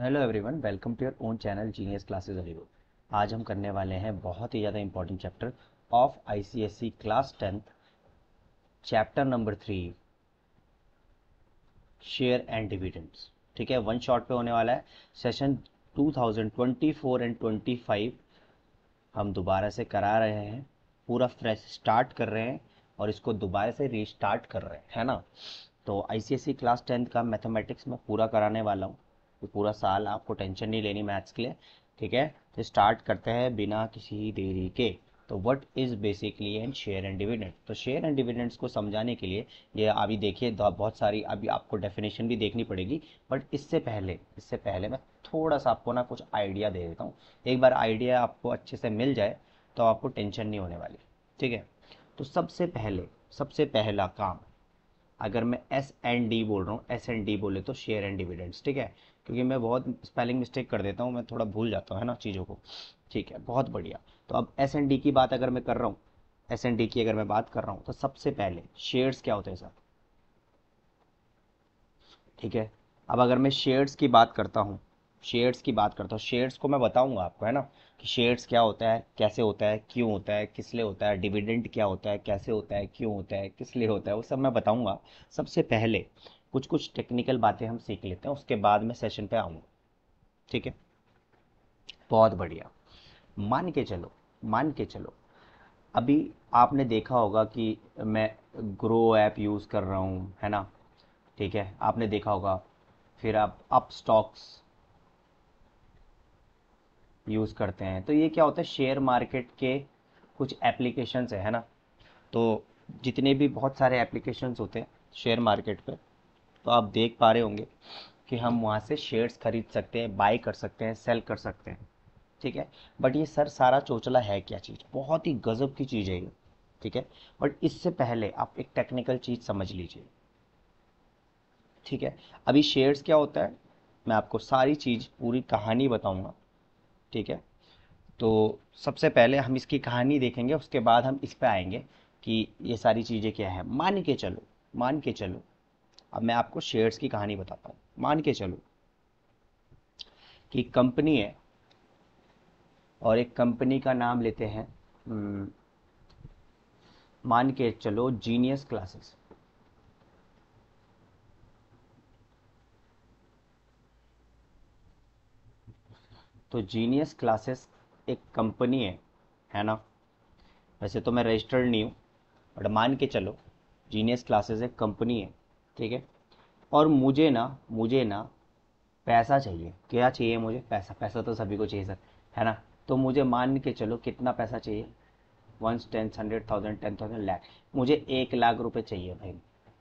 hello everyone welcome to your own channel genius classes Ali आज हम करने वाले हैं बहुत ही ज़्यादा important chapter of ICSE class tenth chapter number three share and dividends ठीक है वन शॉट पे होने वाला है सेशन 2024 एंड 25 हम दोबारा से करा रहे हैं पूरा फ्रेश स्टार्ट कर रहे हैं और इसको दोबारा से रिस्टार्ट कर रहे हैं है ना तो आईसीएससी क्लास टेंथ का मैथमेटिक्स मैं पूरा कराने वाला हूँ कि पूरा साल आपको टेंशन नहीं लेनी मैथ्स के लिए ठीक है तो स्टार्ट करते हैं बिना किसी देरी के तो what is basically and share and dividend तो शेयर एंड डिविडेंट्स को समझाने के लिए ये अभी देखिए बहुत सारी अभी आपको डेफिनेशन भी देखनी पड़ेगी बट इससे पहले इससे पहले मैं थोड़ा सा आपको ना कुछ आइडिया दे देता हूँ एक बार आइडिया आपको अच्छे से मिल जाए तो आपको टेंशन नहीं होने वाली ठीक है तो सबसे पहले सबसे पहला काम अगर मैं एस एंड डी बोल रहा हूँ एस एंड डी बोले तो शेयर एंड डिविडेंट्स ठीक है क्योंकि मैं बहुत स्पेलिंग मिस्टेक कर देता हूँ मैं थोड़ा भूल जाता हूँ है ना चीज़ों को ठीक है बहुत बढ़िया तो अब एस एन डी की बात अगर मैं कर रहा हूँ एस एन डी की अगर मैं बात कर रहा हूँ तो सबसे पहले शेयर्स क्या होते हैं सर ठीक है अब अगर मैं शेयर्स की बात करता हूँ शेयर्स की बात करता हूँ शेयर्स को मैं बताऊंगा आपको है ना कि शेयर्स क्या होता है कैसे होता है क्यों होता है किस लिए होता है डिविडेंड क्या होता है कैसे होता है क्यों होता है किस लिए होता है वो सब मैं बताऊंगा सबसे पहले कुछ कुछ टेक्निकल बातें हम सीख लेते हैं उसके बाद में सेशन पे आऊंगा ठीक है बहुत बढ़िया मान के चलो मान के चलो अभी आपने देखा होगा कि मैं ग्रो ऐप यूज़ कर रहा हूँ है ना ठीक है आपने देखा होगा फिर आप अप स्टॉक्स यूज़ करते हैं तो ये क्या होता है शेयर मार्केट के कुछ एप्लीकेशंस है, है ना तो जितने भी बहुत सारे एप्लीकेशंस होते हैं शेयर मार्केट पर तो आप देख पा रहे होंगे कि हम वहाँ से शेयर्स खरीद सकते हैं बाई कर सकते हैं सेल कर सकते हैं ठीक है बट ये सर सारा चोचला है क्या चीज़ बहुत ही गजब की चीज़ है ये ठीक है बट इससे पहले आप एक टेक्निकल चीज़ समझ लीजिए ठीक है अभी शेयर्स क्या होता है मैं आपको सारी चीज़ पूरी कहानी बताऊंगा ठीक है तो सबसे पहले हम इसकी कहानी देखेंगे उसके बाद हम इस पर आएंगे कि ये सारी चीज़ें क्या है मान के चलो मान के चलो अब मैं आपको शेयर्स की कहानी बताता हूँ मान के चलो कि कंपनी है और एक कंपनी का नाम लेते हैं हम्म, मान के चलो जीनियस क्लासेस तो जीनियस क्लासेस एक कंपनी है है ना वैसे तो मैं रजिस्टर्ड नहीं हूँ बट मान के चलो जीनियस क्लासेस एक कंपनी है ठीक है और मुझे ना मुझे ना पैसा चाहिए क्या चाहिए मुझे पैसा पैसा तो सभी को चाहिए सर है ना तो मुझे मान के चलो कितना पैसा चाहिए ones ten hundred thousand ten thousand lakh मुझे एक लाख रुपए चाहिए भाई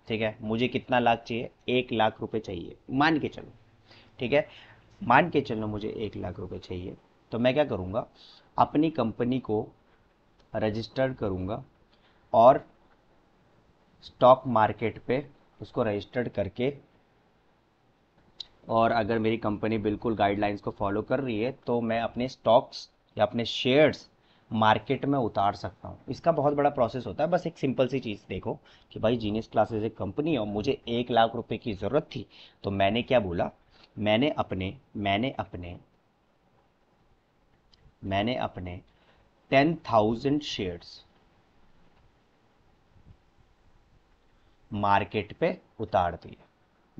ठीक है मुझे कितना लाख चाहिए एक लाख रुपए चाहिए मान के चलो ठीक है मान के चलो मुझे एक लाख रुपए चाहिए तो मैं क्या करूँगा अपनी कंपनी को रजिस्टर करूँगा और स्टॉक मार्केट पे उसको रजिस्टर्ड करके और अगर मेरी कंपनी बिल्कुल गाइडलाइंस को फॉलो कर रही है तो मैं अपने स्टॉक्स या अपने शेयर्स मार्केट में उतार सकता हूँ इसका बहुत बड़ा प्रोसेस होता है बस एक सिंपल सी चीज़ देखो कि भाई जीनियस क्लासेस एक कंपनी है और मुझे एक लाख रुपए की ज़रूरत थी तो मैंने क्या बोला मैंने अपने मैंने अपने मैंने अपने टेन थाउजेंड शेयर्स मार्केट पे उतार दिए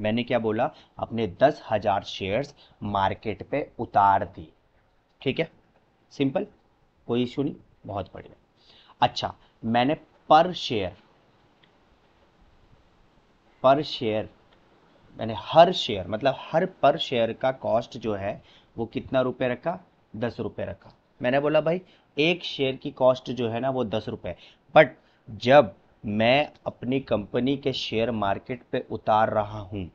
मैंने क्या बोला अपने दस हजार शेयर्स मार्केट पे उतार दिए ठीक है सिंपल कोई इशू नहीं बहुत बढ़िया अच्छा मैंने पर शेयर पर शेयर मैंने हर शेयर मतलब हर पर शेयर का कॉस्ट जो है वो कितना रुपए रखा दस रुपये रखा मैंने बोला भाई एक शेयर की कॉस्ट जो है ना वो दस रुपये बट जब मैं अपनी कंपनी के शेयर मार्केट पे उतार रहा हूँ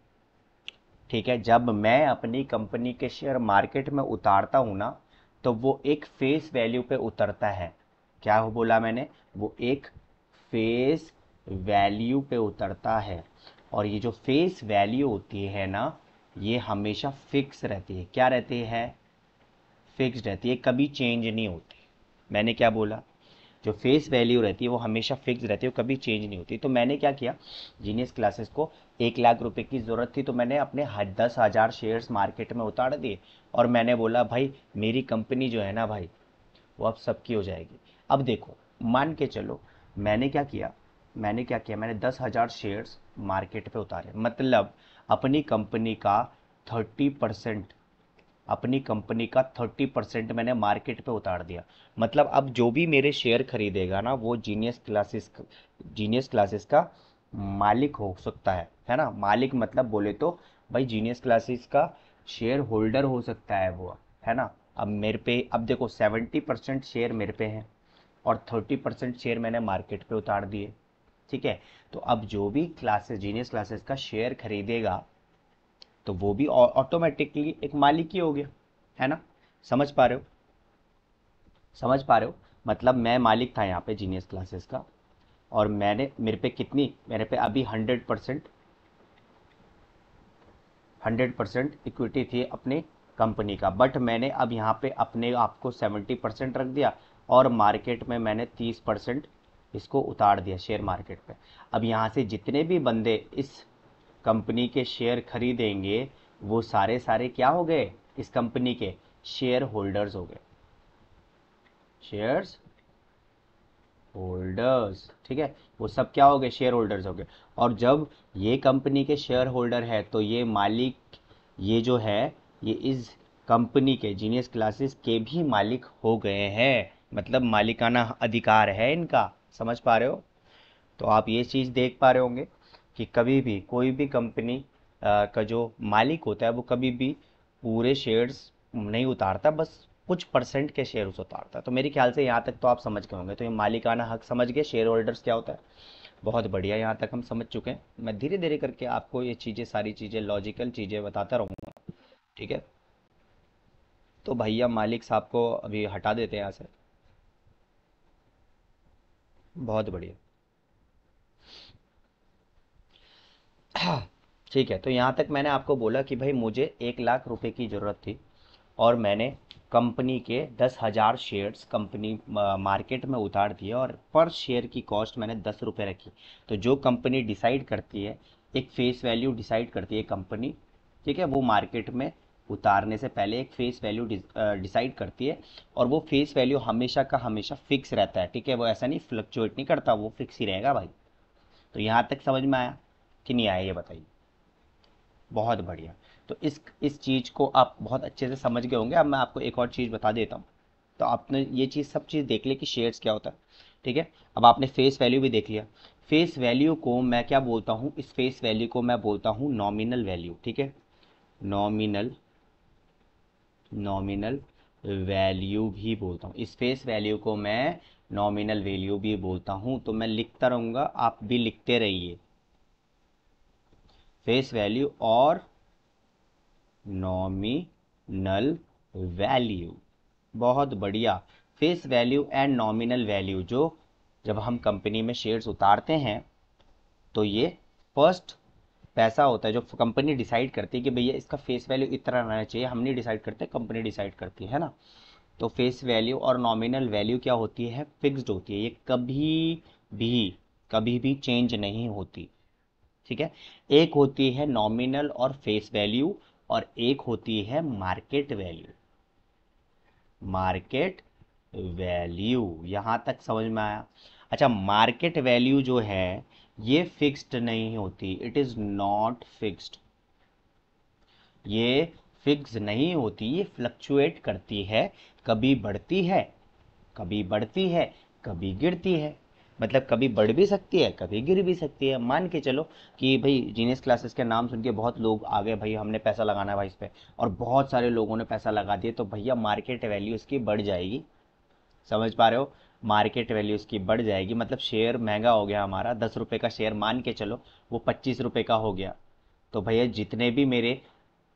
ठीक है जब मैं अपनी कंपनी के शेयर मार्केट में उतारता हूँ ना तो वो एक फेस वैल्यू पे उतरता है क्या हो बोला मैंने वो एक फेस वैल्यू पे उतरता है और ये जो फेस वैल्यू होती है ना ये हमेशा फिक्स रहती है क्या रहती है फिक्स रहती है कभी चेंज नहीं होती मैंने क्या बोला जो फेस वैल्यू रहती है वो हमेशा फिक्स रहती है वो कभी चेंज नहीं होती तो मैंने क्या किया जीनियस क्लासेस को एक लाख रुपए की ज़रूरत थी तो मैंने अपने दस हज़ार शेयर्स मार्केट में उतार दिए और मैंने बोला भाई मेरी कंपनी जो है ना भाई वो अब सबकी हो जाएगी अब देखो मान के चलो मैंने क्या किया मैंने क्या किया मैंने दस हज़ार शेयर्स मार्केट पे उतारे मतलब अपनी कंपनी का थर्टी परसेंट अपनी कंपनी का थर्टी परसेंट मैंने मार्केट पे उतार दिया मतलब अब जो भी मेरे शेयर खरीदेगा ना वो जीनियस क्लासेस जीनियस क्लासेस का मालिक हो सकता है है ना मालिक मतलब बोले तो भाई जीनियस क्लासेस का शेयर होल्डर हो सकता है वो है ना अब मेरे पे अब देखो सेवेंटी परसेंट शेयर मेरे पे हैं और थर्टी परसेंट शेयर मैंने मार्केट पे उतार दिए ठीक है तो अब जो भी क्लासेस जीनियस क्लासेस का शेयर खरीदेगा तो वो भी ऑटोमेटिकली एक मालिक ही हो गया है ना समझ पा रहे हो समझ पा रहे हो मतलब मैं मालिक था यहाँ पे जीनियस क्लासेस का और मैंने मेरे पे कितनी मेरे पे अभी hundred percent hundred percent equity थी अपने कंपनी का बट मैंने अब यहाँ पे अपने आप को सेवेंटी परसेंट रख दिया और मार्केट में मैंने तीस परसेंट इसको उतार दिया शेयर मार्केट पे अब यहाँ से जितने भी बंदे इस कंपनी के शेयर खरीदेंगे वो सारे सारे क्या हो गए इस कंपनी के शेयर होल्डर्स हो गए शेयर्स होल्डर्स ठीक है वो सब क्या हो गए शेयर होल्डर्स हो गए और जब ये कंपनी के शेयर होल्डर है तो ये मालिक ये जो है ये इस कंपनी के जीनियस क्लासेस के भी मालिक हो गए हैं मतलब मालिकाना अधिकार है इनका समझ पा रहे हो तो आप ये चीज़ देख पा रहे होंगे कि कभी भी कोई भी कंपनी का जो मालिक होता है वो कभी भी पूरे शेयर्स नहीं उतारता बस कुछ परसेंट के शेयर्स उतारता है तो मेरे ख्याल से यहाँ तक तो आप समझ गए होंगे तो ये मालिकाना हक समझ गए शेयर होल्डर्स क्या होता है बहुत बढ़िया यहाँ तक हम समझ चुके हैं मैं धीरे धीरे करके आपको ये चीज़ें सारी चीज़ें लॉजिकल चीज़ें बताता रहूँगा ठीक है तो भैया मालिक साहब को अभी हटा देते हैं यहाँ से बहुत बढ़िया ठीक है तो यहाँ तक मैंने आपको बोला कि भाई मुझे एक लाख रुपए की ज़रूरत थी और मैंने कंपनी के दस हज़ार शेयर्स कंपनी मार्केट में उतार दिए और पर शेयर की कॉस्ट मैंने दस रुपये रखी तो जो कंपनी डिसाइड करती है एक फेस वैल्यू डिसाइड करती है कंपनी ठीक है वो मार्केट में उतारने से पहले एक फेस वैल्यू डिसाइड करती है और वो फेस वैल्यू हमेशा का हमेशा फिक्स रहता है ठीक है वो ऐसा नहीं फ्लक्चुएट नहीं करता वो फिक्स ही रहेगा भाई तो यहाँ तक समझ में आया कि नहीं आया ये बताइए बहुत बढ़िया तो इस इस चीज़ को आप बहुत अच्छे से समझ गए होंगे अब मैं आपको एक और चीज़ बता देता हूँ तो आपने ये चीज़ सब चीज़ देख ली कि शेयर्स क्या होता है ठीक है अब आपने फेस वैल्यू भी देख लिया फेस वैल्यू को मैं क्या बोलता हूँ इस फेस वैल्यू को मैं बोलता हूँ नॉमिनल वैल्यू ठीक है नॉमिनल नॉमिनल वैल्यू भी बोलता हूँ इस फेस वैल्यू को मैं नॉमिनल वैल्यू भी बोलता हूँ तो मैं लिखता रहूँगा आप भी लिखते रहिए फेस वैल्यू और नॉमिनल वैल्यू बहुत बढ़िया face value and nominal value जो जब हम कंपनी में शेयर्स उतारते हैं तो ये फर्स्ट पैसा होता है जो कंपनी डिसाइड करती है कि भैया इसका फेस वैल्यू इतना रहना चाहिए हम नहीं डिसाइड करते कंपनी डिसाइड करती है ना तो फेस वैल्यू और नॉमिनल वैल्यू क्या होती है फिक्स्ड होती है ये कभी भी कभी भी चेंज नहीं होती ठीक है एक होती है नॉमिनल और फेस वैल्यू और एक होती है मार्केट वैल्यू मार्केट वैल्यू यहां तक समझ में आया अच्छा मार्केट वैल्यू जो है ये फिक्स्ड नहीं होती इट इज़ नॉट फिक्स्ड ये फिक्स नहीं होती ये फ्लक्चुएट करती है कभी बढ़ती है कभी बढ़ती है कभी गिरती है मतलब कभी बढ़ भी सकती है कभी गिर भी सकती है मान के चलो कि भाई जीनियस क्लासेस के नाम सुन के बहुत लोग आ गए भाई हमने पैसा लगाना है भाई इस पर और बहुत सारे लोगों ने पैसा लगा दिया तो भैया मार्केट वैल्यू इसकी बढ़ जाएगी समझ पा रहे हो मार्केट वैल्यू इसकी बढ़ जाएगी मतलब शेयर महंगा हो गया हमारा दस रुपये का शेयर मान के चलो वो पच्चीस रुपये का हो गया तो भैया जितने भी मेरे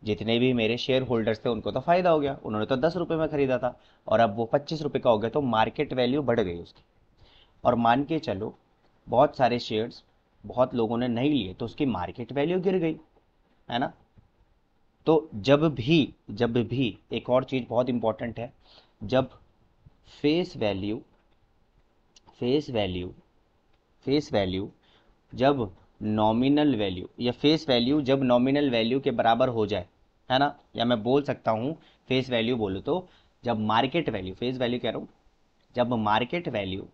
जितने भी मेरे शेयर होल्डर्स थे उनको तो फ़ायदा हो गया उन्होंने तो दस रुपये में ख़रीदा था और अब वो पच्चीस रुपये का हो गया तो मार्केट वैल्यू बढ़ गई उसकी और मान के चलो बहुत सारे शेयर्स बहुत लोगों ने नहीं लिए तो उसकी मार्केट वैल्यू गिर गई है ना तो जब भी जब भी एक और चीज़ बहुत इंपॉर्टेंट है जब face value face value face value जब नॉमिनल वैल्यू या फेस वैल्यू जब नॉमिनल वैल्यू के बराबर हो जाए है ना या मैं बोल सकता हूँ फेस वैल्यू बोलो तो जब मार्केट वैल्यू फेस वैल्यू कह रहा हूँ जब मार्केट वैल्यू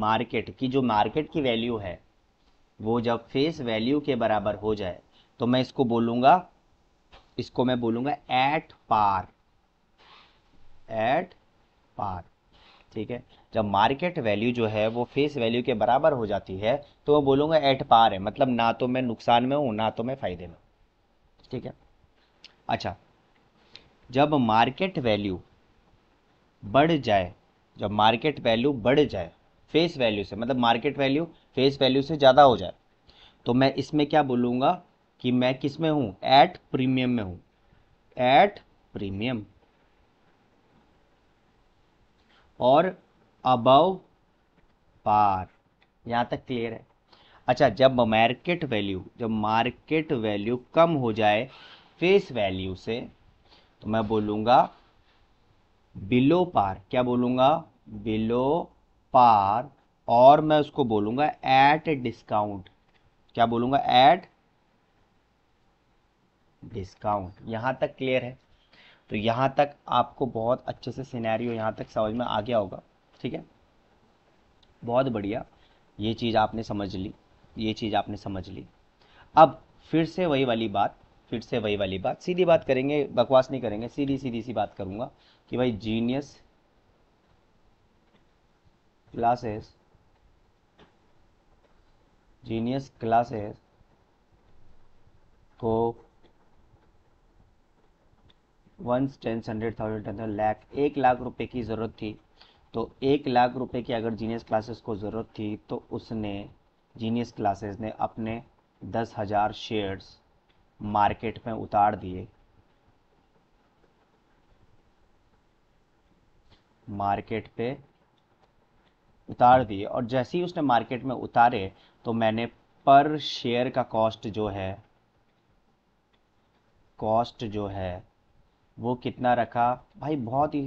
मार्केट की जो मार्केट की वैल्यू है वो जब फेस वैल्यू के बराबर हो जाए तो मैं इसको बोलूंगा इसको मैं बोलूंगा एट पार एट पार ठीक है जब मार्केट वैल्यू जो है वो फेस वैल्यू के बराबर हो जाती है तो मैं बोलूंगा एट पार है मतलब ना तो मैं नुकसान में हूं ना तो मैं फ़ायदे में ठीक है अच्छा जब मार्केट वैल्यू बढ़ जाए जब मार्केट वैल्यू बढ़ जाए फेस वैल्यू से मतलब मार्केट वैल्यू फेस वैल्यू से ज़्यादा हो जाए तो मैं इसमें क्या बोलूँगा कि मैं किस में हूँ एट प्रीमियम में हूँ एट प्रीमियम और अबव पार यहाँ तक क्लियर है अच्छा जब मार्केट वैल्यू जब मार्केट वैल्यू कम हो जाए फेस वैल्यू से तो मैं बोलूँगा बिलो पार क्या बोलूँगा बिलो पार और मैं उसको बोलूंगा एट डिस्काउंट क्या बोलूंगा एट डिस्काउंट यहां तक क्लियर है तो यहां तक आपको बहुत अच्छे से सिनेरियो यहां तक समझ में आ गया होगा ठीक है बहुत बढ़िया ये चीज़ आपने समझ ली ये चीज़ आपने समझ ली अब फिर से वही वाली बात फिर से वही वाली बात सीधी बात करेंगे बकवास नहीं करेंगे सीधी सीधी सी बात करूंगा कि भाई जीनियस classes genius classes को ones ten hundred thousand ten lakh एक लाख रुपए की ज़रूरत थी तो एक लाख रुपए की अगर जीनियस क्लासेस को ज़रूरत थी तो उसने जीनियस क्लासेस ने अपने दस हज़ार शेयर्स मार्केट में उतार दिए मार्केट पे उतार दिए और जैसे ही उसने मार्केट में उतारे तो मैंने पर शेयर का कॉस्ट जो है कॉस्ट जो है वो कितना रखा भाई बहुत ही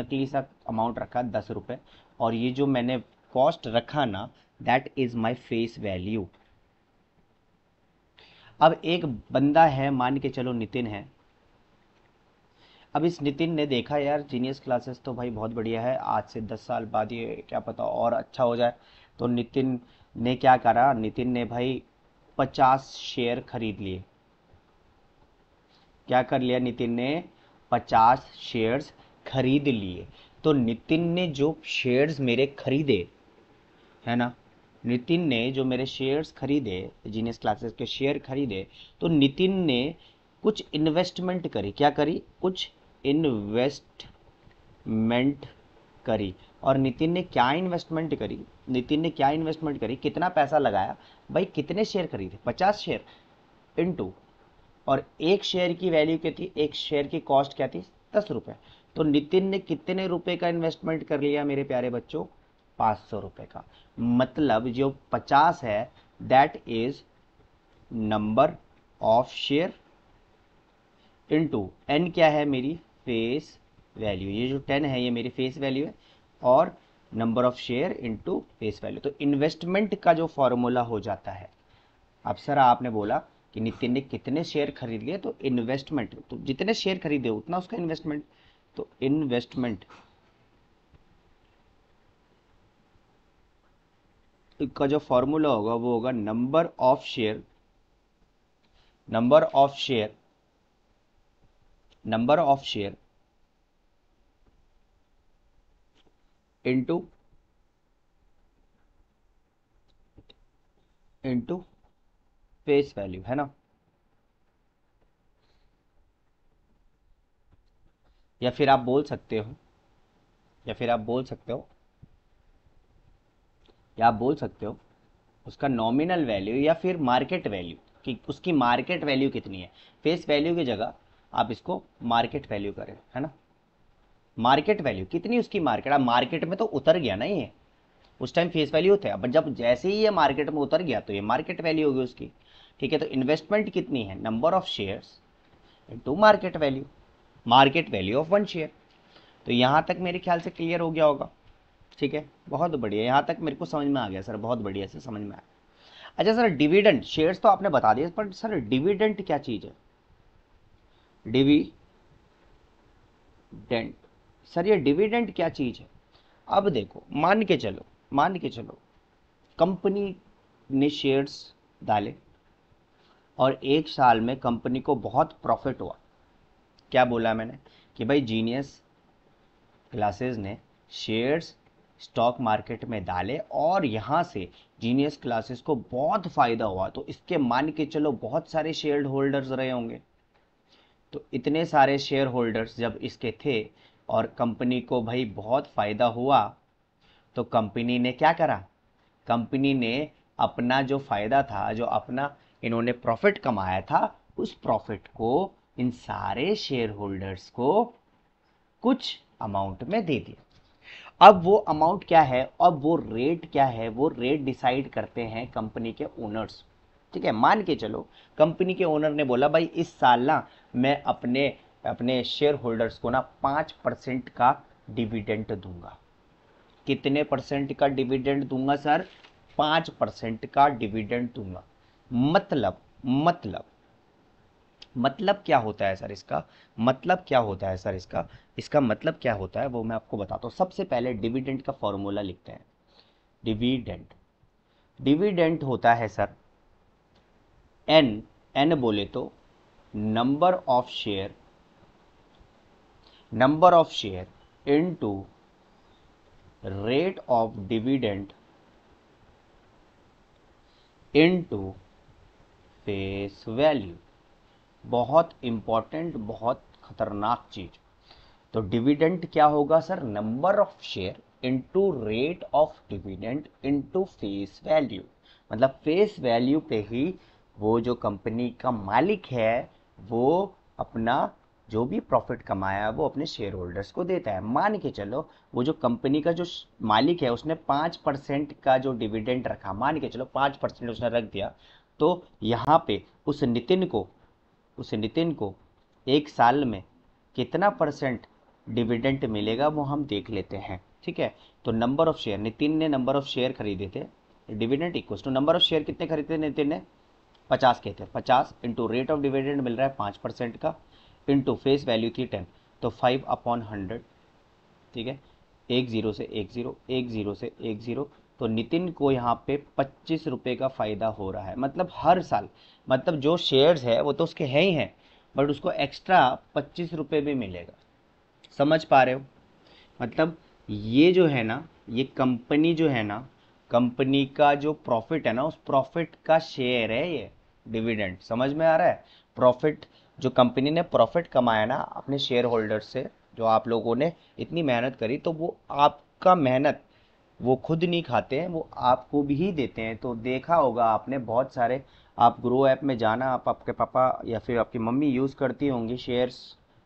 नकली सा अमाउंट रखा दस रुपये और ये जो मैंने कॉस्ट रखा ना that is my face value अब एक बंदा है मान के चलो नितिन है अब इस नितिन ने देखा यार जीनियस क्लासेस तो भाई बहुत बढ़िया है आज से दस साल बाद ये क्या पता और अच्छा हो जाए तो नितिन ने क्या करा नितिन ने भाई पचास शेयर खरीद लिए क्या कर लिया नितिन ने पचास शेयर्स खरीद लिए तो नितिन ने जो शेयर्स मेरे खरीदे है ना नितिन ने जो मेरे शेयर्स खरीदे जीनियस क्लासेस के शेयर खरीदे तो नितिन ने कुछ इन्वेस्टमेंट करी क्या करी कुछ इन्वेस्टमेंट करी और नितिन ने क्या इन्वेस्टमेंट करी नितिन ने क्या इन्वेस्टमेंट करी कितना पैसा लगाया भाई कितने शेयर खरीदे पचास शेयर इनटू और एक शेयर की वैल्यू क्या थी एक शेयर की कॉस्ट क्या थी दस रुपये तो नितिन ने कितने रुपए का इन्वेस्टमेंट कर लिया मेरे प्यारे बच्चों पाँच सौ रुपये का मतलब जो पचास है that is number of share into N क्या है मेरी फेस वैल्यू ये जो टेन है ये मेरी फेस वैल्यू है और number of share into face value तो इन्वेस्टमेंट का जो फॉर्मूला हो जाता है अब सर आपने बोला कि नितिन ने कितने शेयर खरीद लिए तो इन्वेस्टमेंट तो जितने शेयर खरीदे उतना उसका इन्वेस्टमेंट तो इन्वेस्टमेंट का जो फॉर्मूला होगा वो होगा number of share number of share number of share into into face value है ना या फिर आप बोल सकते हो या फिर आप बोल सकते हो या आप बोल सकते हो उसका नॉमिनल वैल्यू या फिर मार्केट वैल्यू कि उसकी मार्केट वैल्यू कितनी है फेस वैल्यू की जगह आप इसको मार्केट वैल्यू करें है ना मार्केट वैल्यू कितनी उसकी मार्केट अब मार्केट में तो उतर गया ना ये उस टाइम फेस वैल्यू थे बट जब जैसे ही ये मार्केट में उतर गया तो ये मार्केट वैल्यू होगी उसकी ठीक है तो इन्वेस्टमेंट कितनी है number of shares into market value market value of one share तो यहाँ तक मेरे ख्याल से क्लियर हो गया होगा ठीक है बहुत बढ़िया यहाँ तक मेरे को समझ में आ गया सर बहुत बढ़िया से समझ में आया अच्छा सर डिविडेंड शेयर्स तो आपने बता दिए पर सर डिविडेंट क्या चीज़ है डिविडेंट सर ये डिविडेंट क्या चीज़ है अब देखो मान के चलो मान के चलो कंपनी ने शेयर्स डाले और एक साल में कंपनी को बहुत प्रॉफिट हुआ क्या बोला मैंने कि भाई जीनियस क्लासेस ने शेयर्स स्टॉक मार्केट में डाले और यहाँ से जीनियस क्लासेस को बहुत फ़ायदा हुआ तो इसके मान के चलो बहुत सारे शेयर होल्डर्स रहे होंगे तो इतने सारे शेयर होल्डर्स जब इसके थे और कंपनी को भाई बहुत फ़ायदा हुआ तो कंपनी ने क्या करा कंपनी ने अपना जो फ़ायदा था जो अपना इन्होंने प्रॉफिट कमाया था उस प्रॉफिट को इन सारे शेयर होल्डर्स को कुछ अमाउंट में दे दिया अब वो अमाउंट क्या है अब वो रेट क्या है वो रेट डिसाइड करते हैं कंपनी के ओनर्स ठीक है मान के चलो कंपनी के ओनर ने बोला भाई इस साल ना मैं अपने अपने शेयर होल्डर्स को ना पाँच परसेंट का डिविडेंट दूंगा कितने परसेंट का डिविडेंट दूंगा सर पाँच परसेंट का डिविडेंट दूंगा मतलब मतलब मतलब क्या होता है सर इसका मतलब क्या होता है सर इसका इसका मतलब क्या होता है वो मैं आपको बताता हूँ सबसे पहले डिविडेंट का फॉर्मूला लिखते हैं डिविडेंट डिविडेंट होता है सर एन एन बोले तो number of share number of share into rate of dividend into face value बहुत इंपॉर्टेंट बहुत खतरनाक चीज तो डिविडेंट क्या होगा sir number of share into rate of dividend into face value मतलब फेस वैल्यू पे ही वो जो कंपनी का मालिक है वो अपना जो भी प्रॉफिट कमाया वो अपने शेयर होल्डर्स को देता है मान के चलो वो जो कंपनी का जो मालिक है उसने पाँच परसेंट का जो डिविडेंड रखा मान के चलो पाँच परसेंट उसने रख दिया तो यहाँ पे उस नितिन को उस नितिन को एक साल में कितना परसेंट डिविडेंट मिलेगा वो हम देख लेते हैं ठीक है तो नंबर ऑफ शेयर नितिन ने नंबर ऑफ शेयर खरीदे थे dividend equal to number of share कितने खरीदे नितिन ने पचास कहते हैं पचास इंटू रेट ऑफ डिविडेंड मिल रहा है पाँच परसेंट का इंटू फेस वैल्यू थी टेन तो फाइव अपॉन हंड्रेड ठीक है एक ज़ीरो से एक ज़ीरो एक ज़ीरो से एक ज़ीरो तो नितिन को यहाँ पे पच्चीस रुपये का फ़ायदा हो रहा है मतलब हर साल मतलब जो शेयर्स है वो तो उसके है ही हैं बट उसको एक्स्ट्रा पच्चीस रुपये भी मिलेगा समझ पा रहे हो मतलब ये जो है ना ये कंपनी जो है ना कंपनी का जो प्रॉफिट है ना उस प्रॉफिट का शेयर है ये डिविडेंड समझ में आ रहा है प्रॉफिट जो कंपनी ने प्रॉफिट कमाया ना अपने शेयर होल्डर से जो आप लोगों ने इतनी मेहनत करी तो वो आपका मेहनत वो खुद नहीं खाते हैं वो आपको भी ही देते हैं तो देखा होगा आपने बहुत सारे आप ग्रो ऐप में जाना आप आपके पापा या फिर आपकी मम्मी यूज़ करती होंगी शेयर्स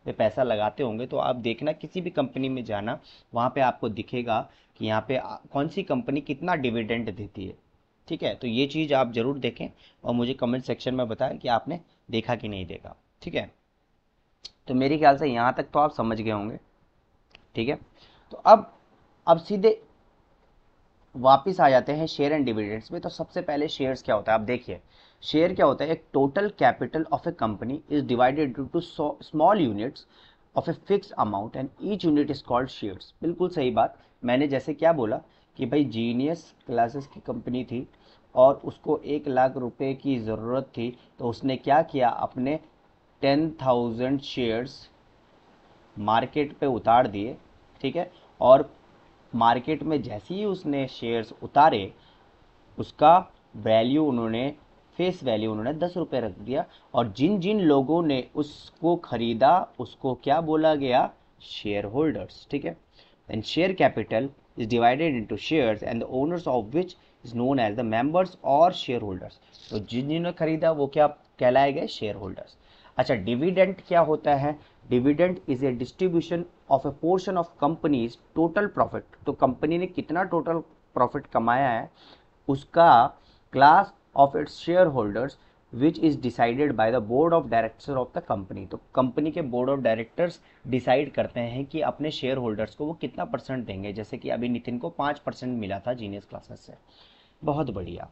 पे पैसा लगाते होंगे तो आप देखना किसी भी कंपनी में जाना वहाँ पे आपको दिखेगा कि यहाँ पे कौन सी कंपनी कितना डिविडेंड देती है ठीक है तो ये चीज़ आप ज़रूर देखें और मुझे कमेंट सेक्शन में बताएं कि आपने देखा कि नहीं देखा ठीक है तो मेरे ख्याल से यहाँ तक तो आप समझ गए होंगे ठीक है तो अब अब सीधे वापस आ जाते हैं शेयर एंड डिविडेंड्स में तो सबसे पहले शेयर्स क्या होता है आप देखिए शेयर क्या होता है एक total capital of a company is divided to small units of a fix amount and each unit is called shares बिल्कुल सही बात मैंने जैसे क्या बोला कि भाई जीनियस क्लासेस की कंपनी थी और उसको एक लाख रुपए की ज़रूरत थी तो उसने क्या किया अपने टेन थाउजेंड शेयर्स मार्केट पे उतार दिए ठीक है और मार्केट में जैसे ही उसने शेयर्स उतारे उसका वैल्यू उन्होंने फेस वैल्यू उन्होंने दस रुपये रख दिया और जिन जिन लोगों ने उसको ख़रीदा उसको क्या बोला गया शेयर होल्डर्स ठीक है and share capital is divided into shares and the owners of which is known as the members और शेयर होल्डर्स तो जिन जिन्होंने खरीदा वो क्या कहलाए गए शेयर होल्डर्स अच्छा डिविडेंट क्या होता है dividend is a distribution of a portion of company's total profit तो कंपनी ने कितना टोटल प्रॉफिट कमाया है उसका class of its shareholders which is decided by the board of director of the company तो कंपनी के board of directors decide करते हैं कि अपने शेयर होल्डर्स को वो कितना परसेंट देंगे जैसे कि अभी नितिन को पाँच परसेंट मिला था जीनियस क्लासेस से बहुत बढ़िया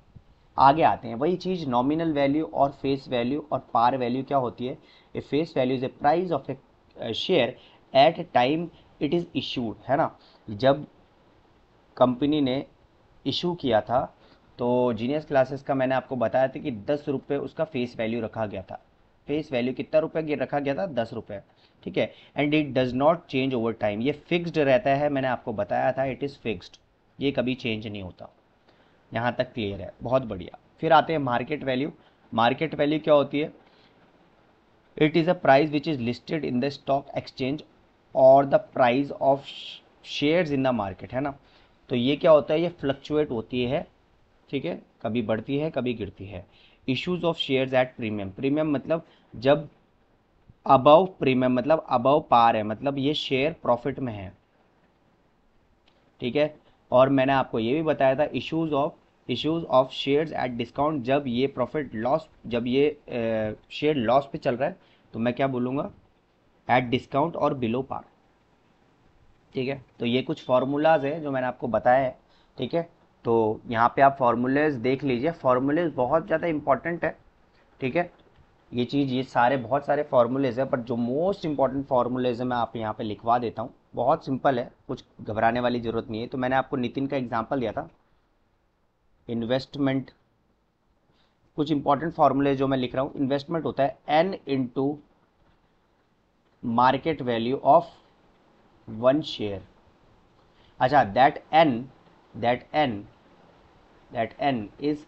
आगे आते हैं वही चीज़ नॉमिनल वैल्यू और फेस वैल्यू और पार वैल्यू क्या होती है a face value is a price of a share at a time it is issued है ना जब कंपनी ने इशू किया था तो जीनियस क्लासेस का मैंने आपको बताया था कि दस रुपये उसका फेस वैल्यू रखा गया था फेस वैल्यू कितना रुपये रखा गया था दस रुपये ठीक है and it does not change over time ये फिक्स्ड रहता है मैंने आपको बताया था इट इज़ फिक्स्ड ये कभी चेंज नहीं होता यहाँ तक क्लियर है बहुत बढ़िया फिर आते हैं मार्केट वैल्यू मार्केट वैल्यू क्या होती है it is a price which is listed in the stock exchange और the price of shares in the market है ना तो ये क्या होता है ये फ्लक्चुएट होती है ठीक है कभी बढ़ती है कभी गिरती है issues of shares at premium premium मतलब जब अबव प्रीमियम मतलब अबव पार है मतलब ये शेयर प्रॉफिट में है ठीक है और मैंने आपको ये भी बताया था issues of issues of shares at discount जब ये प्रॉफिट लॉस जब ये शेयर लॉस पे चल रहा है तो मैं क्या बोलूँगा एट डिस्काउंट और बिलो पार ठीक है तो ये कुछ फार्मूलाज हैं जो मैंने आपको बताया है ठीक है तो यहाँ पे आप फार्मूलेज देख लीजिए फार्मूलेज बहुत ज़्यादा इम्पॉर्टेंट है ठीक है ये चीज़ ये सारे बहुत सारे फार्मूलेज है पर जो मोस्ट इंपॉर्टेंट फार्मूलेज है मैं आप यहाँ पे लिखवा देता हूँ बहुत सिंपल है कुछ घबराने वाली ज़रूरत नहीं है तो मैंने आपको नितिन का एग्जाम्पल दिया था इन्वेस्टमेंट कुछ इंपॉर्टेंट फार्मूले जो मैं लिख रहा हूँ इन्वेस्टमेंट होता है n into market value of one share अच्छा that n that n that n is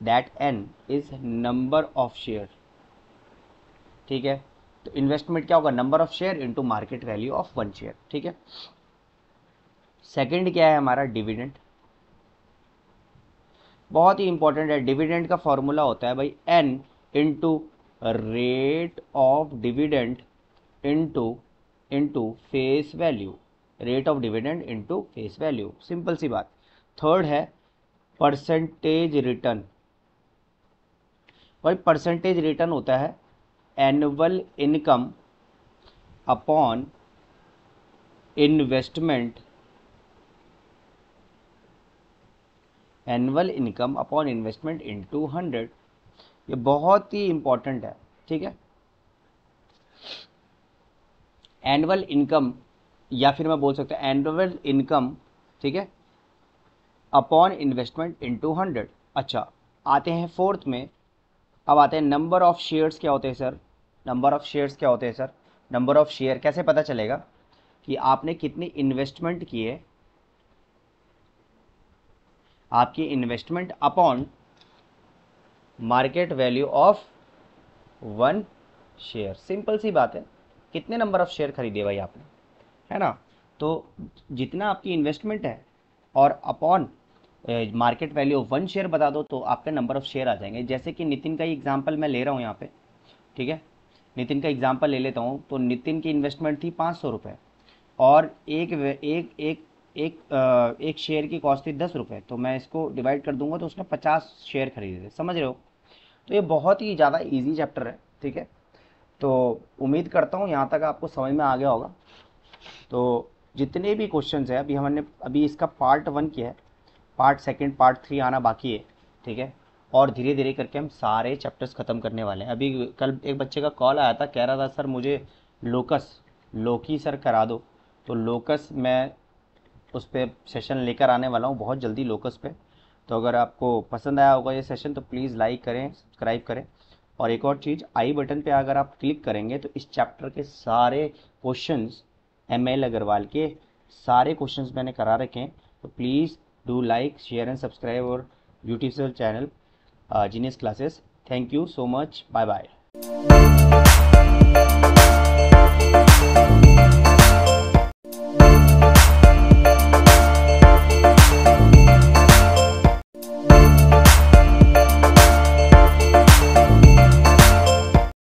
that n is number of share ठीक है तो इन्वेस्टमेंट क्या होगा number of share into market value of one share ठीक है सेकंड क्या है हमारा डिविडेंड बहुत ही इंपॉर्टेंट है डिविडेंड का फॉर्मूला होता है भाई n into rate of dividend into into face value rate of dividend into face value simple सी बात थर्ड है परसेंटेज रिटर्न भाई परसेंटेज रिटर्न होता है annual income upon investment annual income upon investment into hundred ये बहुत ही important है ठीक है एनुअल इनकम या फिर मैं बोल सकता हूँ एनुअल इनकम ठीक है upon investment into hundred अच्छा आते हैं फोर्थ में अब आते हैं नंबर ऑफ शेयर्स क्या होते हैं सर नंबर ऑफ शेयर्स क्या होते हैं सर नंबर ऑफ शेयर कैसे पता चलेगा कि आपने कितनी इन्वेस्टमेंट की है आपकी investment upon market value of one share simple सी बात है कितने नंबर ऑफ शेयर खरीदे भाई आपने है ना तो जितना आपकी इन्वेस्टमेंट है और upon market value of one share बता दो तो आपके नंबर ऑफ शेयर आ जाएंगे जैसे कि नितिन का ही एग्जाम्पल मैं ले रहा हूँ यहाँ पे ठीक है नितिन का एग्जाम्पल ले लेता हूँ तो नितिन की इन्वेस्टमेंट थी पाँच सौ रुपये और एक एक एक एक एक शेयर की कॉस्ट थी दस रुपये तो मैं इसको डिवाइड कर दूंगा तो उसने पचास शेयर खरीदे थे समझ रहे हो तो ये बहुत ही ज़्यादा ईजी चैप्टर है ठीक है तो उम्मीद करता हूँ यहाँ तक आपको समझ में आ गया होगा तो जितने भी क्वेश्चन हैं अभी हमने अभी इसका पार्ट वन किया है पार्ट सेकेंड पार्ट थ्री आना बाकी है ठीक है और धीरे धीरे करके हम सारे चैप्टर्स ख़त्म करने वाले हैं अभी कल एक बच्चे का कॉल आया था कह रहा था सर मुझे लोकस लोकी सर करा दो तो लोकस मैं उस पर सेशन लेकर आने वाला हूँ बहुत जल्दी लोकस पे तो अगर आपको पसंद आया होगा ये सेशन तो प्लीज़ लाइक करें सब्सक्राइब करें और एक और चीज़ आई बटन पे अगर आप क्लिक करेंगे तो इस चैप्टर के सारे क्वेश्चंस एम एल अग्रवाल के सारे क्वेश्चंस मैंने करा रखे हैं तो please do like share and subscribe और YouTube channel genius Classes thank you so much bye bye